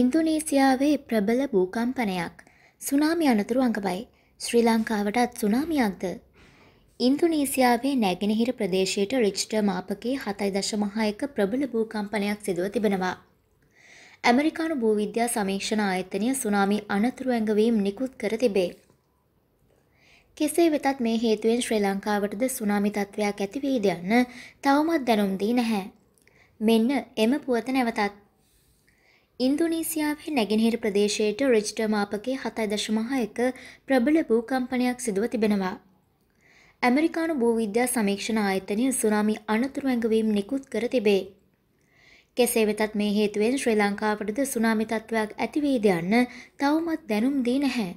ඉන්දුනීසියාවේ ප්‍රබල භූකම්පනයක් සුනාමි අනතුරු අඟවයි. ශ්‍රී ලංකාවටත් සුනාමියක්ද? ඉන්දුනීසියාවේ නැගෙනහිර ප්‍රදේශයට රිච්ටර් මාපකයේ 7.6ක ප්‍රබල භූකම්පනයක් සිදුව තිබෙනවා. ඇමරිකානු භූවිද්‍යා සමීක්ෂණ ආයතනය සුනාමි අනතුරු ඇඟවීම් නිකුත් කර තිබේ. කෙසේ වෙතත් මේ හේතුවෙන් ශ්‍රී ලංකාවටද සුනාමි තත්ත්වයක් ඇති වේද යන්න තවමත් දැනුම් දී නැහැ. මෙන්න එම පුවත නැවතත් ඉන්දුනීසියාවේ නැගෙනහිර ප්‍රදේශයට රෙජිටර් මාපකයේ හතයි දශමහයක ප්‍රබල භූකම්පනයක් සිදුව තිබෙනවා. ඇමරිකානු භූවිද්‍යා සමීක්ෂණ ආයතනය සුනාමි අනතුරු ඇඟවීම් නිකුත් කර තිබේ. කෙසේ වෙතත් මේ හේතුවෙන් ශ්‍රී ලංකාවටද සුනාමි තත්ත්වයක් ඇතිවේද යන්න තවමත් දැනුම් දී නැහැ.